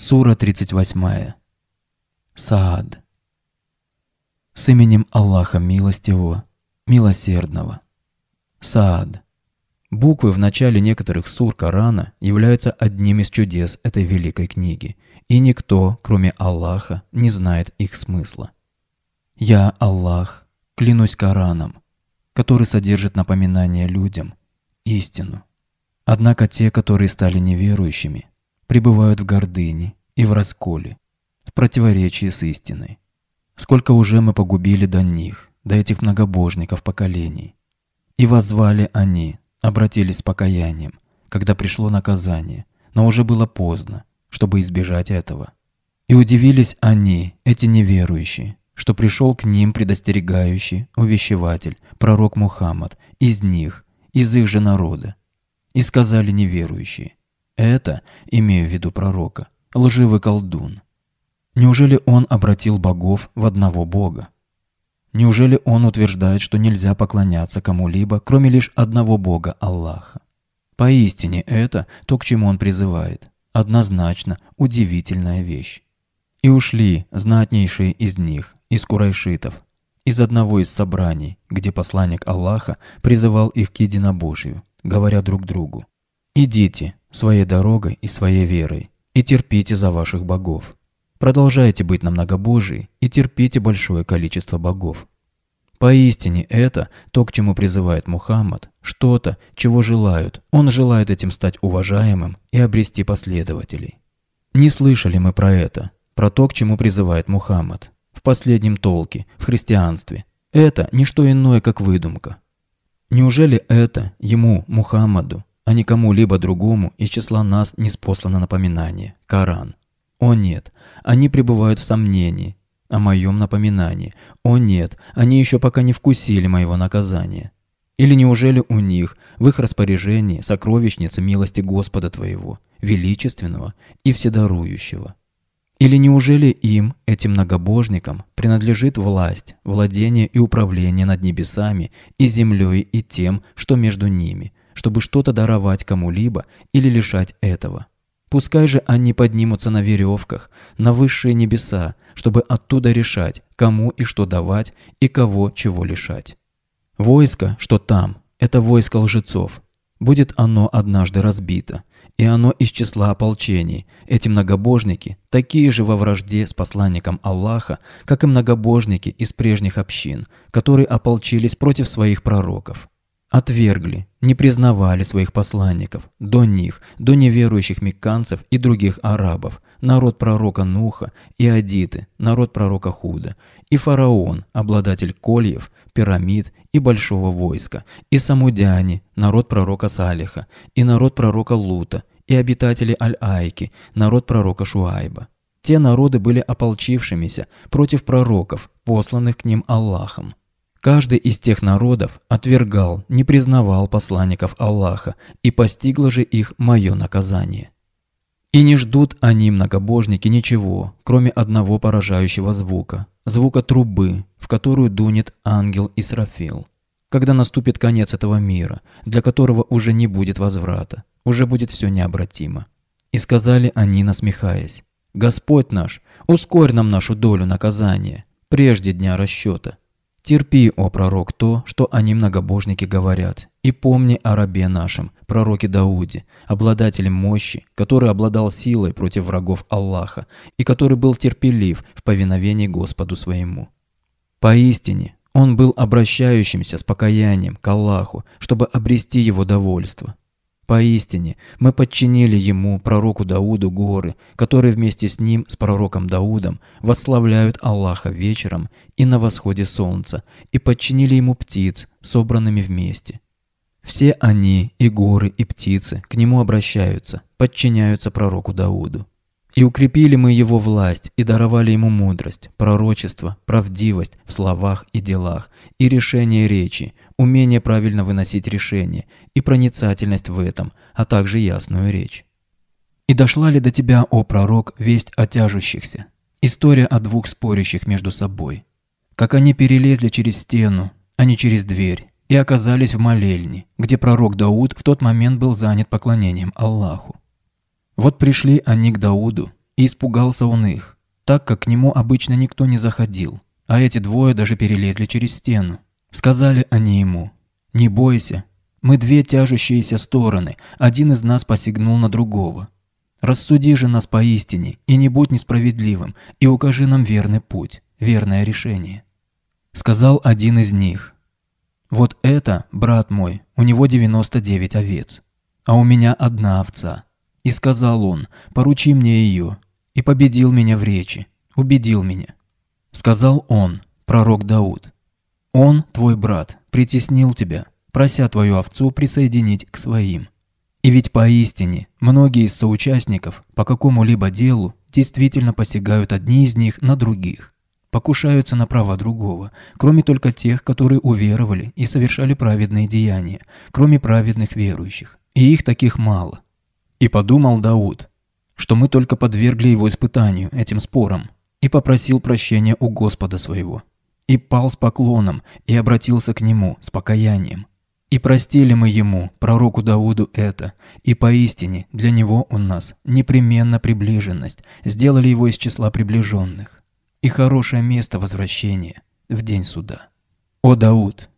Сура 38. Саад. С именем Аллаха Милостивого, Милосердного. Саад. Буквы в начале некоторых сур Корана являются одним из чудес этой великой книги, и никто, кроме Аллаха, не знает их смысла. «Я, Аллах, клянусь Кораном, который содержит напоминание людям, истину. Однако те, которые стали неверующими, пребывают в гордыне и в расколе, в противоречии с истиной. Сколько уже мы погубили до них, до этих многобожников поколений. И воззвали они, обратились с покаянием, когда пришло наказание, но уже было поздно, чтобы избежать этого. И удивились они, эти неверующие, что пришел к ним предостерегающий, увещеватель, пророк Мухаммад, из них, из их же народа. И сказали неверующие, это, имею в виду пророка, лживый колдун. Неужели он обратил богов в одного бога? Неужели он утверждает, что нельзя поклоняться кому-либо, кроме лишь одного бога Аллаха? Поистине это то, к чему он призывает. Однозначно удивительная вещь. И ушли знатнейшие из них, из курайшитов, из одного из собраний, где посланник Аллаха призывал их к единобожию, говоря друг другу. Идите своей дорогой и своей верой, и терпите за ваших богов. Продолжайте быть на многобожии и терпите большое количество богов. Поистине это то, к чему призывает Мухаммад, что-то, чего желают. Он желает этим стать уважаемым и обрести последователей. Не слышали мы про это, про то, к чему призывает Мухаммад. В последнем толке, в христианстве. Это не что иное, как выдумка. Неужели это ему, Мухаммаду, а не кому-либо другому из числа нас не спослано напоминание – Коран. О нет, они пребывают в сомнении о моем напоминании. О нет, они еще пока не вкусили моего наказания. Или неужели у них, в их распоряжении, сокровищница милости Господа Твоего, величественного и вседарующего? Или неужели им, этим многобожникам, принадлежит власть, владение и управление над небесами и землей и тем, что между ними, чтобы что-то даровать кому-либо или лишать этого. Пускай же они поднимутся на веревках, на высшие небеса, чтобы оттуда решать, кому и что давать, и кого чего лишать. Войско, что там, это войско лжецов. Будет оно однажды разбито, и оно из числа ополчений. Эти многобожники такие же во вражде с посланником Аллаха, как и многобожники из прежних общин, которые ополчились против своих пророков отвергли, не признавали своих посланников, до них, до неверующих мекканцев и других арабов, народ пророка Нуха и Адиты, народ пророка Худа, и фараон, обладатель кольев, пирамид и большого войска, и самудяне, народ пророка Салиха, и народ пророка Лута, и обитатели Аль-Айки, народ пророка Шуайба. Те народы были ополчившимися против пророков, посланных к ним Аллахом. Каждый из тех народов отвергал, не признавал посланников Аллаха, и постигло же их мое наказание. И не ждут они, многобожники, ничего, кроме одного поражающего звука – звука трубы, в которую дунет ангел Исрафил. Когда наступит конец этого мира, для которого уже не будет возврата, уже будет все необратимо. И сказали они, насмехаясь, «Господь наш, ускорь нам нашу долю наказания, прежде дня расчета». Терпи, о пророк, то, что они многобожники говорят, и помни о рабе нашем, пророке Дауде, обладателе мощи, который обладал силой против врагов Аллаха и который был терпелив в повиновении Господу своему. Поистине, он был обращающимся с покаянием к Аллаху, чтобы обрести его довольство. Поистине, мы подчинили ему, пророку Дауду, горы, которые вместе с ним, с пророком Даудом, восславляют Аллаха вечером и на восходе солнца, и подчинили ему птиц, собранными вместе. Все они, и горы, и птицы, к нему обращаются, подчиняются пророку Дауду. И укрепили мы его власть, и даровали ему мудрость, пророчество, правдивость в словах и делах, и решение речи, умение правильно выносить решения, и проницательность в этом, а также ясную речь. И дошла ли до тебя, о пророк, весть о тяжущихся? История о двух спорящих между собой. Как они перелезли через стену, а не через дверь, и оказались в молельне, где пророк Дауд в тот момент был занят поклонением Аллаху. Вот пришли они к Дауду, и испугался он их, так как к нему обычно никто не заходил, а эти двое даже перелезли через стену. Сказали они ему, «Не бойся, мы две тяжущиеся стороны, один из нас посягнул на другого. Рассуди же нас поистине, и не будь несправедливым, и укажи нам верный путь, верное решение». Сказал один из них, «Вот это, брат мой, у него 99 овец, а у меня одна овца». И сказал он, поручи мне ее. И победил меня в речи, убедил меня. Сказал он, пророк Дауд, он, твой брат, притеснил тебя, прося твою овцу присоединить к своим. И ведь поистине, многие из соучастников по какому-либо делу действительно посягают одни из них на других, покушаются на права другого, кроме только тех, которые уверовали и совершали праведные деяния, кроме праведных верующих. И их таких мало. И подумал Дауд, что мы только подвергли его испытанию этим спором, и попросил прощения у Господа своего. И пал с поклоном, и обратился к нему с покаянием. И простили мы ему, пророку Дауду, это, и поистине для него у нас непременно приближенность, сделали его из числа приближенных, и хорошее место возвращения в день суда. О Дауд,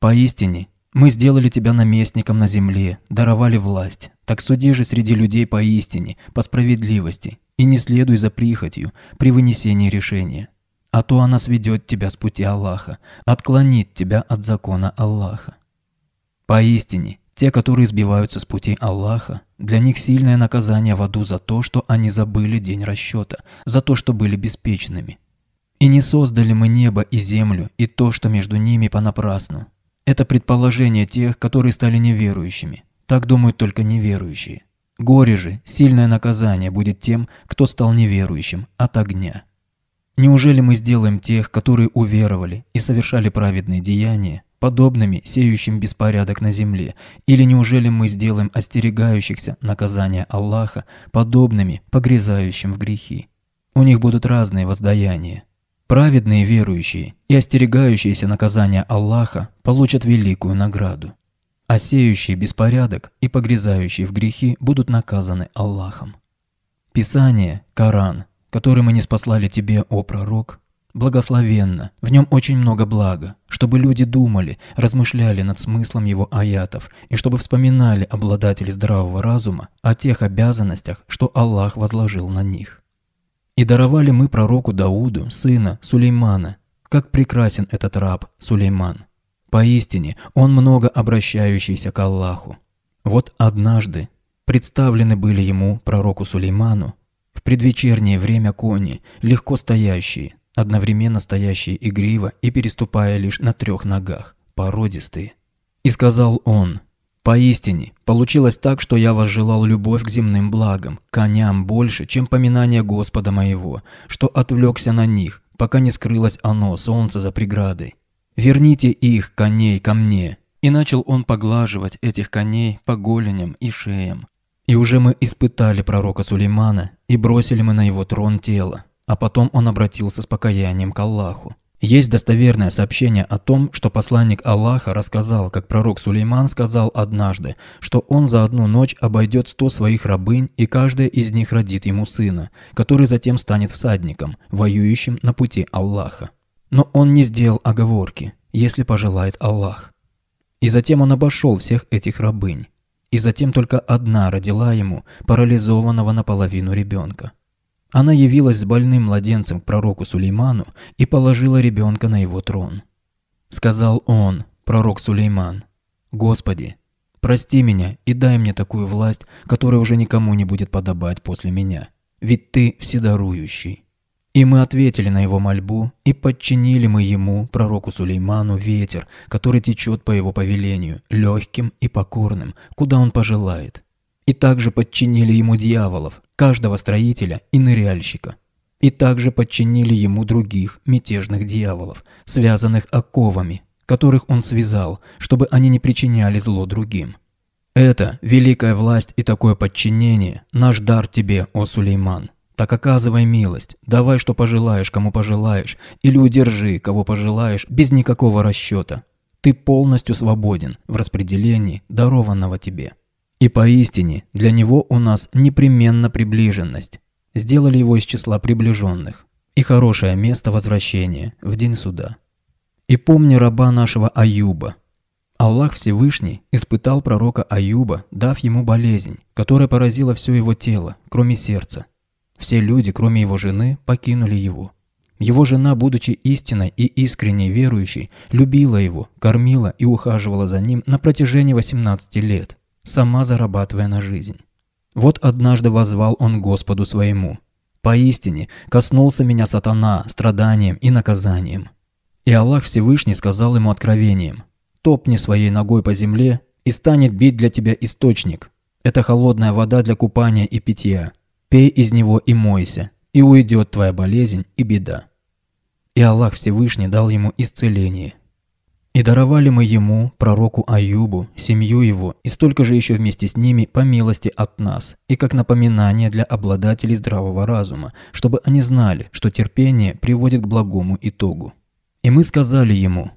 поистине мы сделали тебя наместником на земле, даровали власть, так суди же среди людей поистине, по справедливости, и не следуй за прихотью при вынесении решения. А то она сведет тебя с пути Аллаха, отклонит тебя от закона Аллаха. Поистине, те, которые сбиваются с пути Аллаха, для них сильное наказание в аду за то, что они забыли день расчета, за то, что были беспечными. И не создали мы небо и землю, и то, что между ними понапрасну. Это предположение тех, которые стали неверующими. Так думают только неверующие. Горе же, сильное наказание будет тем, кто стал неверующим от огня. Неужели мы сделаем тех, которые уверовали и совершали праведные деяния, подобными сеющим беспорядок на земле, или неужели мы сделаем остерегающихся наказания Аллаха подобными погрязающим в грехи? У них будут разные воздаяния. Праведные верующие и остерегающиеся наказания Аллаха получат великую награду а сеющие беспорядок и погрязающие в грехи будут наказаны Аллахом. Писание, Коран, который мы не спаслали тебе, о пророк, благословенно, в нем очень много блага, чтобы люди думали, размышляли над смыслом его аятов и чтобы вспоминали обладатели здравого разума о тех обязанностях, что Аллах возложил на них. И даровали мы пророку Дауду, сына Сулеймана, как прекрасен этот раб Сулейман. Поистине, он много обращающийся к Аллаху. Вот однажды представлены были ему пророку Сулейману в предвечернее время кони, легко стоящие, одновременно стоящие игриво и переступая лишь на трех ногах, породистые. И сказал он, «Поистине, получилось так, что я возжелал любовь к земным благам, коням больше, чем поминание Господа моего, что отвлекся на них, пока не скрылось оно, солнце за преградой. «Верните их, коней, ко мне!» И начал он поглаживать этих коней по голеням и шеям. И уже мы испытали пророка Сулеймана, и бросили мы на его трон тело. А потом он обратился с покаянием к Аллаху. Есть достоверное сообщение о том, что посланник Аллаха рассказал, как пророк Сулейман сказал однажды, что он за одну ночь обойдет сто своих рабынь, и каждая из них родит ему сына, который затем станет всадником, воюющим на пути Аллаха. Но он не сделал оговорки, если пожелает Аллах. И затем он обошел всех этих рабынь. И затем только одна родила ему парализованного наполовину ребенка. Она явилась с больным младенцем к пророку Сулейману и положила ребенка на его трон. Сказал он, пророк Сулейман, «Господи, прости меня и дай мне такую власть, которая уже никому не будет подобать после меня, ведь Ты вседарующий». И мы ответили на его мольбу, и подчинили мы ему, пророку Сулейману, ветер, который течет по его повелению, легким и покорным, куда он пожелает. И также подчинили ему дьяволов, каждого строителя и ныряльщика. И также подчинили ему других мятежных дьяволов, связанных оковами, которых он связал, чтобы они не причиняли зло другим. Это великая власть и такое подчинение – наш дар тебе, о Сулейман. Так оказывай милость, давай, что пожелаешь, кому пожелаешь, или удержи, кого пожелаешь, без никакого расчета. Ты полностью свободен в распределении дарованного тебе. И поистине, для него у нас непременно приближенность. Сделали его из числа приближенных. И хорошее место возвращения в день суда. И помни раба нашего Аюба. Аллах Всевышний испытал пророка Аюба, дав ему болезнь, которая поразила все его тело, кроме сердца, все люди, кроме его жены, покинули его. Его жена, будучи истинной и искренне верующей, любила его, кормила и ухаживала за ним на протяжении 18 лет, сама зарабатывая на жизнь. Вот однажды возвал он Господу своему. «Поистине коснулся меня сатана страданием и наказанием». И Аллах Всевышний сказал ему откровением, «Топни своей ногой по земле, и станет бить для тебя источник. Это холодная вода для купания и питья, Пей из него и мойся, и уйдет твоя болезнь и беда. И Аллах Всевышний дал ему исцеление. И даровали мы ему, пророку Аюбу, семью его, и столько же еще вместе с ними по милости от нас, и как напоминание для обладателей здравого разума, чтобы они знали, что терпение приводит к благому итогу. И мы сказали ему,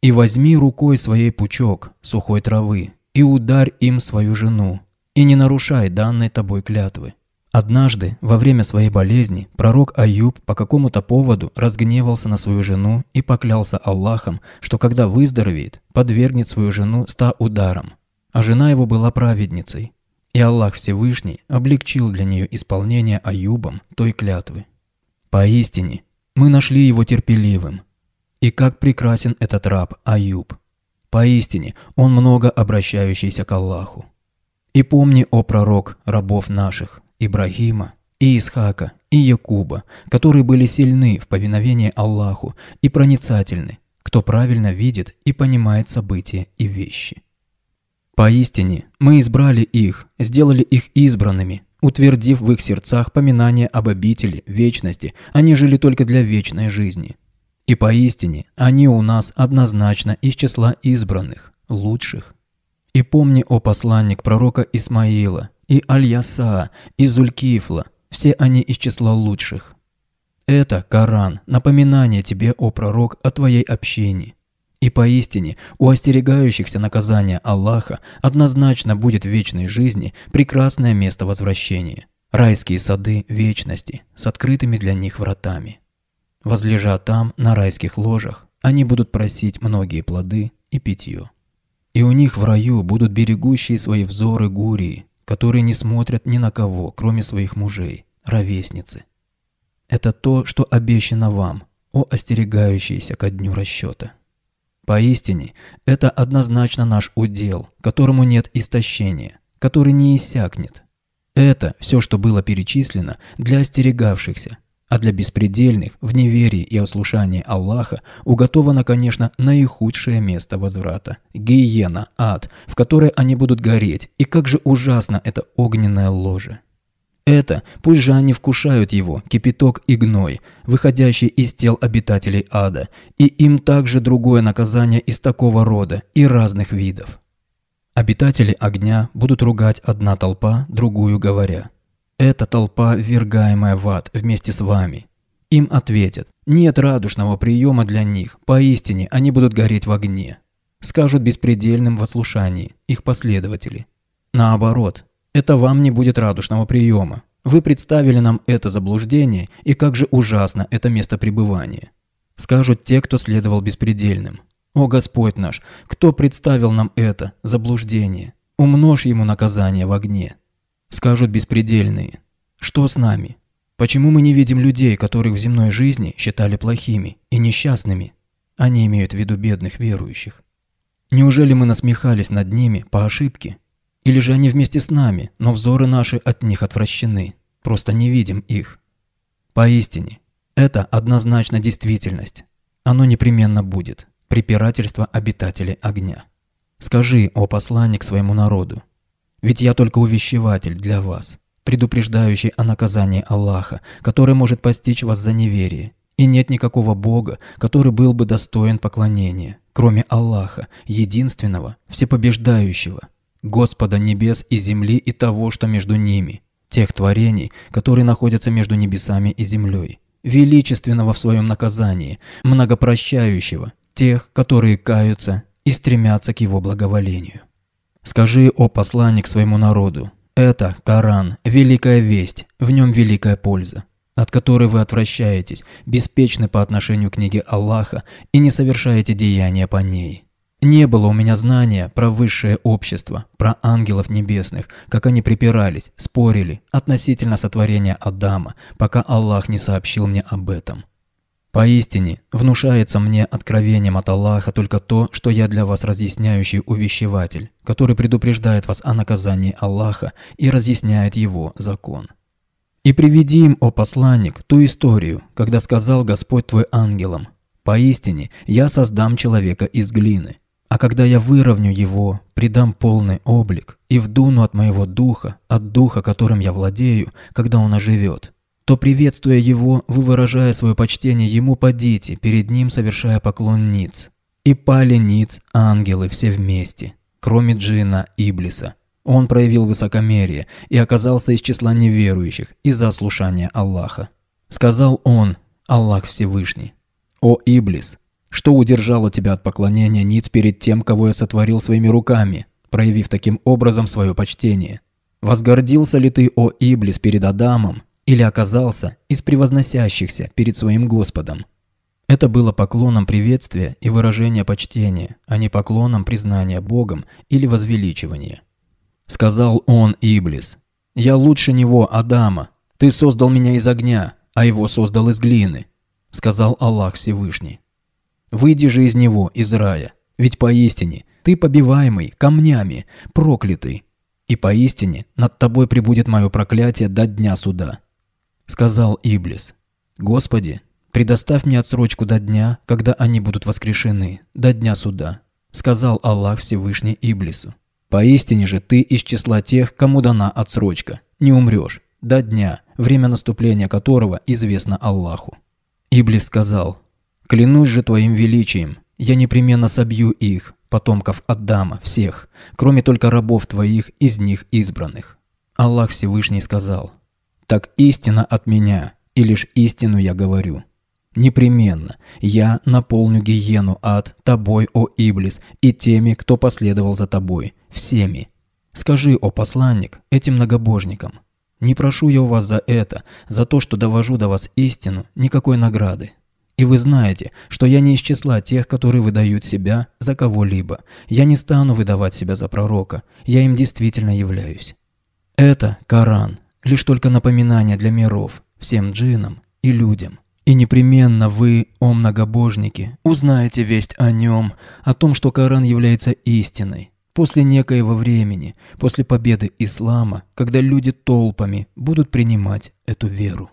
«И возьми рукой своей пучок сухой травы, и ударь им свою жену, и не нарушай данной тобой клятвы, Однажды, во время своей болезни, пророк Аюб по какому-то поводу разгневался на свою жену и поклялся Аллахом, что когда выздоровеет, подвергнет свою жену ста ударам. А жена его была праведницей. И Аллах Всевышний облегчил для нее исполнение Аюбом той клятвы. Поистине, мы нашли его терпеливым. И как прекрасен этот раб Аюб. Поистине, он много обращающийся к Аллаху. И помни, о пророк, рабов наших, Ибрагима, и Исхака, и Якуба, которые были сильны в повиновении Аллаху и проницательны, кто правильно видит и понимает события и вещи. Поистине, мы избрали их, сделали их избранными, утвердив в их сердцах поминание об обители, вечности, они жили только для вечной жизни. И поистине, они у нас однозначно из числа избранных, лучших. И помни, о посланник пророка Исмаила, и Аль-Яса, и Зулькифла. Все они из числа лучших. Это Коран, напоминание тебе, о пророк, о твоей общине. И поистине, у остерегающихся наказания Аллаха однозначно будет в вечной жизни прекрасное место возвращения. Райские сады вечности с открытыми для них вратами. Возлежа там, на райских ложах, они будут просить многие плоды и питье. И у них в раю будут берегущие свои взоры гурии, которые не смотрят ни на кого, кроме своих мужей, ровесницы. Это то, что обещано вам, о остерегающиеся ко дню расчета. Поистине, это однозначно наш удел, которому нет истощения, который не иссякнет. Это все, что было перечислено для остерегавшихся, а для беспредельных, в неверии и ослушании Аллаха уготовано, конечно, наихудшее место возврата – гиена, ад, в которой они будут гореть, и как же ужасно это огненное ложе. Это, пусть же они вкушают его, кипяток и гной, выходящий из тел обитателей ада, и им также другое наказание из такого рода и разных видов. Обитатели огня будут ругать одна толпа, другую говоря – эта толпа, вергаемая в ад вместе с вами. Им ответят, нет радушного приема для них, поистине они будут гореть в огне. Скажут беспредельным в ослушании, их последователи. Наоборот, это вам не будет радушного приема. Вы представили нам это заблуждение, и как же ужасно это место пребывания. Скажут те, кто следовал беспредельным. О Господь наш, кто представил нам это заблуждение? Умножь ему наказание в огне. Скажут беспредельные. Что с нами? Почему мы не видим людей, которых в земной жизни считали плохими и несчастными? Они имеют в виду бедных верующих. Неужели мы насмехались над ними по ошибке? Или же они вместе с нами, но взоры наши от них отвращены, просто не видим их? Поистине, это однозначно действительность. Оно непременно будет. Препирательство обитателей огня. Скажи, о посланник, своему народу, ведь я только увещеватель для вас, предупреждающий о наказании Аллаха, который может постичь вас за неверие. И нет никакого Бога, который был бы достоин поклонения, кроме Аллаха, единственного, всепобеждающего, Господа небес и земли и того, что между ними, тех творений, которые находятся между небесами и землей, величественного в своем наказании, многопрощающего, тех, которые каются и стремятся к его благоволению. Скажи, о посланник своему народу, это Коран, великая весть, в нем великая польза, от которой вы отвращаетесь, беспечны по отношению к книге Аллаха и не совершаете деяния по ней. Не было у меня знания про высшее общество, про ангелов небесных, как они припирались, спорили относительно сотворения Адама, пока Аллах не сообщил мне об этом. Поистине, внушается мне откровением от Аллаха только то, что я для вас разъясняющий увещеватель, который предупреждает вас о наказании Аллаха и разъясняет его закон. И приведи им, о посланник, ту историю, когда сказал Господь твой ангелам, «Поистине, я создам человека из глины, а когда я выровню его, придам полный облик и вдуну от моего духа, от духа, которым я владею, когда он оживет, то, приветствуя его, вы, выражая свое почтение ему, подите, перед ним совершая поклон ниц. И пали ниц ангелы все вместе, кроме джина Иблиса. Он проявил высокомерие и оказался из числа неверующих из-за слушания Аллаха. Сказал он, Аллах Всевышний, «О Иблис, что удержало тебя от поклонения ниц перед тем, кого я сотворил своими руками, проявив таким образом свое почтение? Возгордился ли ты, о Иблис, перед Адамом, или оказался из превозносящихся перед своим Господом. Это было поклоном приветствия и выражения почтения, а не поклоном признания Богом или возвеличивания. Сказал он Иблис, «Я лучше него, Адама. Ты создал меня из огня, а его создал из глины», — сказал Аллах Всевышний. «Выйди же из него, из рая, ведь поистине ты побиваемый камнями, проклятый, и поистине над тобой прибудет мое проклятие до дня суда» сказал Иблис. «Господи, предоставь мне отсрочку до дня, когда они будут воскрешены, до дня суда», сказал Аллах Всевышний Иблису. «Поистине же ты из числа тех, кому дана отсрочка, не умрешь, до дня, время наступления которого известно Аллаху». Иблис сказал, «Клянусь же твоим величием, я непременно собью их, потомков Адама, всех, кроме только рабов твоих, из них избранных». Аллах Всевышний сказал, так истина от меня, и лишь истину я говорю. Непременно я наполню гиену ад тобой, о Иблис, и теми, кто последовал за тобой, всеми. Скажи, о посланник, этим многобожникам, не прошу я у вас за это, за то, что довожу до вас истину, никакой награды. И вы знаете, что я не из числа тех, которые выдают себя за кого-либо. Я не стану выдавать себя за пророка. Я им действительно являюсь. Это Коран, лишь только напоминание для миров, всем джинам и людям. И непременно вы, о многобожники, узнаете весть о нем, о том, что Коран является истиной. После некоего времени, после победы ислама, когда люди толпами будут принимать эту веру.